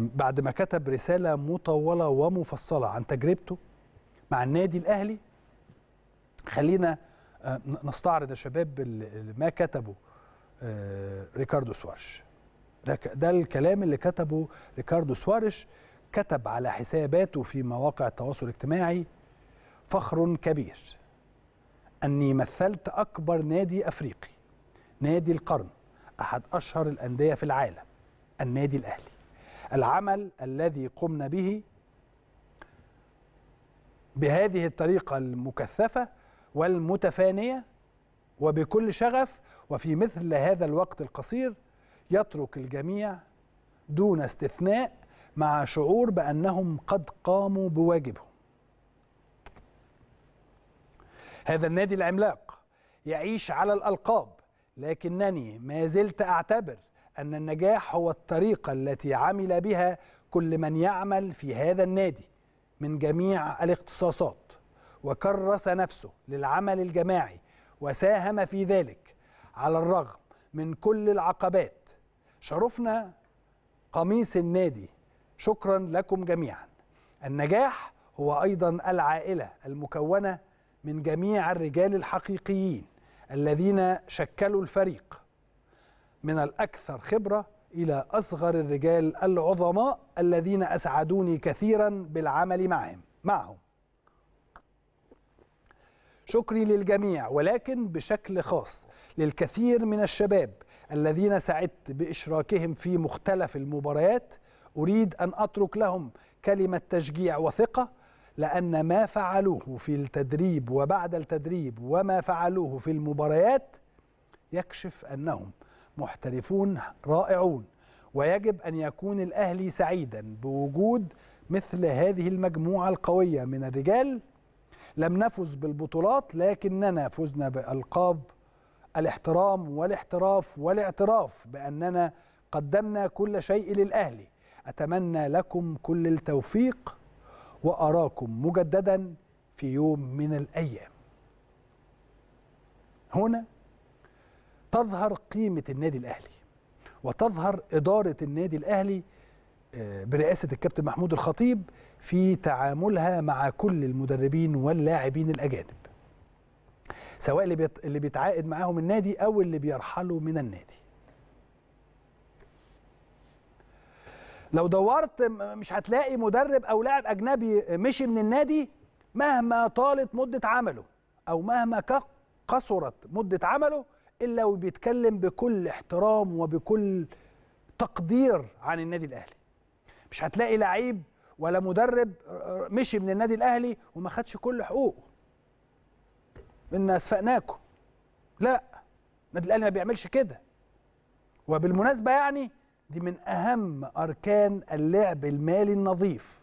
بعد ما كتب رساله مطوله ومفصله عن تجربته مع النادي الاهلي خلينا نستعرض يا شباب ما كتبه آه، ريكاردو سوارش ده ده الكلام اللي كتبه ريكاردو سوارش كتب على حساباته في مواقع التواصل الاجتماعي فخر كبير اني مثلت اكبر نادي افريقي نادي القرن احد اشهر الانديه في العالم النادي الاهلي العمل الذي قمنا به بهذه الطريقة المكثفة والمتفانية وبكل شغف وفي مثل هذا الوقت القصير يترك الجميع دون استثناء مع شعور بأنهم قد قاموا بواجبهم هذا النادي العملاق يعيش على الألقاب لكنني ما زلت أعتبر أن النجاح هو الطريقة التي عمل بها كل من يعمل في هذا النادي من جميع الاختصاصات وكرس نفسه للعمل الجماعي وساهم في ذلك على الرغم من كل العقبات شرفنا قميص النادي شكرا لكم جميعا النجاح هو أيضا العائلة المكونة من جميع الرجال الحقيقيين الذين شكلوا الفريق من الأكثر خبرة إلى أصغر الرجال العظماء الذين أسعدوني كثيرا بالعمل معهم معهم شكري للجميع ولكن بشكل خاص للكثير من الشباب الذين سعدت بإشراكهم في مختلف المباريات أريد أن أترك لهم كلمة تشجيع وثقة لأن ما فعلوه في التدريب وبعد التدريب وما فعلوه في المباريات يكشف أنهم محترفون رائعون ويجب أن يكون الأهلي سعيدا بوجود مثل هذه المجموعة القوية من الرجال لم نفز بالبطولات لكننا فزنا بألقاب الاحترام والاحتراف والاعتراف بأننا قدمنا كل شيء للأهلي أتمنى لكم كل التوفيق وأراكم مجددا في يوم من الأيام هنا تظهر قيمه النادي الاهلي وتظهر اداره النادي الاهلي آه، برئاسه الكابتن محمود الخطيب في تعاملها مع كل المدربين واللاعبين الاجانب سواء اللي, بيتعاقد معاهم النادي او اللي بيرحلوا من النادي لو دورت مش هتلاقي مدرب او لاعب اجنبي مشي من النادي مهما طالت مده عمله او مهما قصرت مده عمله الا وبيتكلم بكل احترام وبكل تقدير عن النادي الاهلي مش هتلاقي لعيب ولا مدرب مشي من النادي الاهلي وما خدش كل حقوقه ان اسفقناكم لا النادي الاهلي ما بيعملش كده وبالمناسبه يعني دي من اهم اركان اللعب المالي النظيف